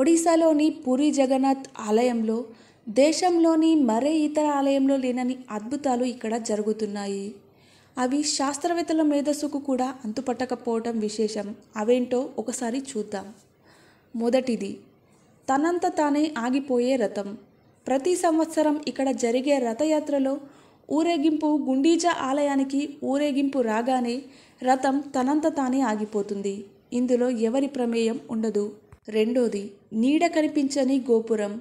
ఒడిశాలోని పూరి జగన్నాథ్ ఆలయంలో దేశంలోని మరే ఇతర ఆలయంలో లేనని అద్భుతాలు ఇక్కడ జరుగుతున్నాయి అవి శాస్త్రవేత్తల మేధస్సుకు కూడా అంతుపట్టకపోవటం విశేషం అవేంటో ఒకసారి చూద్దాం మొదటిది తనంత తానే ఆగిపోయే రథం ప్రతి సంవత్సరం ఇక్కడ జరిగే రథయాత్రలో ఊరేగింపు గుండీజా ఆలయానికి ఊరేగింపు రాగానే రథం తనంత తానే ఆగిపోతుంది ఇందులో ఎవరి ప్రమేయం ఉండదు రెండోది నీడ కనిపించని గోపురం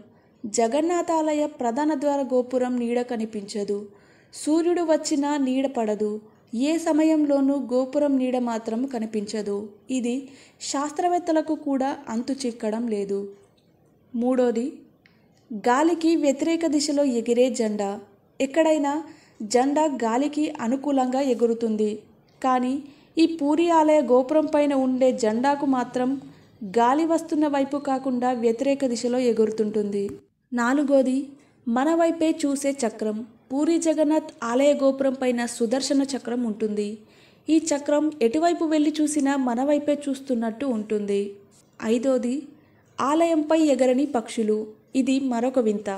జగన్నాథాలయ ప్రధాన ద్వార గోపురం నీడ కనిపించదు సూర్యుడు వచ్చినా నీడ పడదు ఏ సమయంలోనూ గోపురం నీడ మాత్రం కనిపించదు ఇది శాస్త్రవేత్తలకు కూడా అంతు చిక్కడం లేదు మూడోది గాలికి వ్యతిరేక దిశలో ఎగిరే జెండా ఎక్కడైనా జెండా గాలికి అనుకూలంగా ఎగురుతుంది కానీ ఈ పూరి ఆలయ గోపురం పైన ఉండే జెండాకు మాత్రం గాలి వస్తున్న వైపు కాకుండా వ్యతిరేక దిశలో ఎగురుతుంటుంది నాలుగోది మన వైపే చూసే చక్రం పూరి జగన్నాథ్ ఆలయ గోపురం పైన సుదర్శన చక్రం ఉంటుంది ఈ చక్రం ఎటువైపు వెళ్ళి చూసినా మన వైపే చూస్తున్నట్టు ఉంటుంది ఐదోది ఆలయంపై ఎగరని పక్షులు ఇది మరొక వింత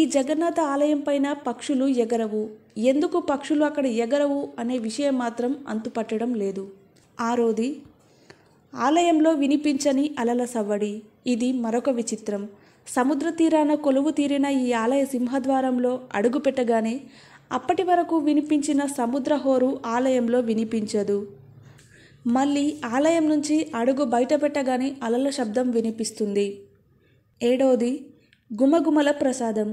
ఈ జగన్నాథ ఆలయం పైన పక్షులు ఎగరవు ఎందుకు పక్షులు అక్కడ ఎగరవు అనే విషయం మాత్రం అంతుపట్టడం లేదు ఆరోది ఆలయంలో వినిపించని అలల సవ్వడి ఇది మరొక విచిత్రం సముద్ర తీరాన కొలువు తీరిన ఈ ఆలయ సింహద్వారంలో అడుగు పెట్టగానే అప్పటి వరకు వినిపించిన సముద్ర హోరు ఆలయంలో వినిపించదు మళ్ళీ ఆలయం నుంచి అడుగు బయట పెట్టగానే అలల శబ్దం వినిపిస్తుంది ఏడవది గుమగుమల ప్రసాదం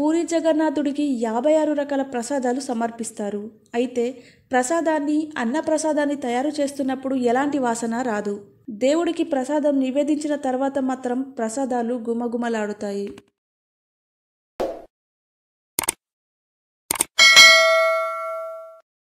పూరి జగన్నాథుడికి యాభై ఆరు రకాల ప్రసాదాలు సమర్పిస్తారు అయితే ప్రసాదాన్ని అన్నప్రసాదాన్ని తయారు చేస్తున్నప్పుడు ఎలాంటి వాసన రాదు దేవుడికి ప్రసాదం నివేదించిన తర్వాత మాత్రం ప్రసాదాలు గుమగుమలాడుతాయి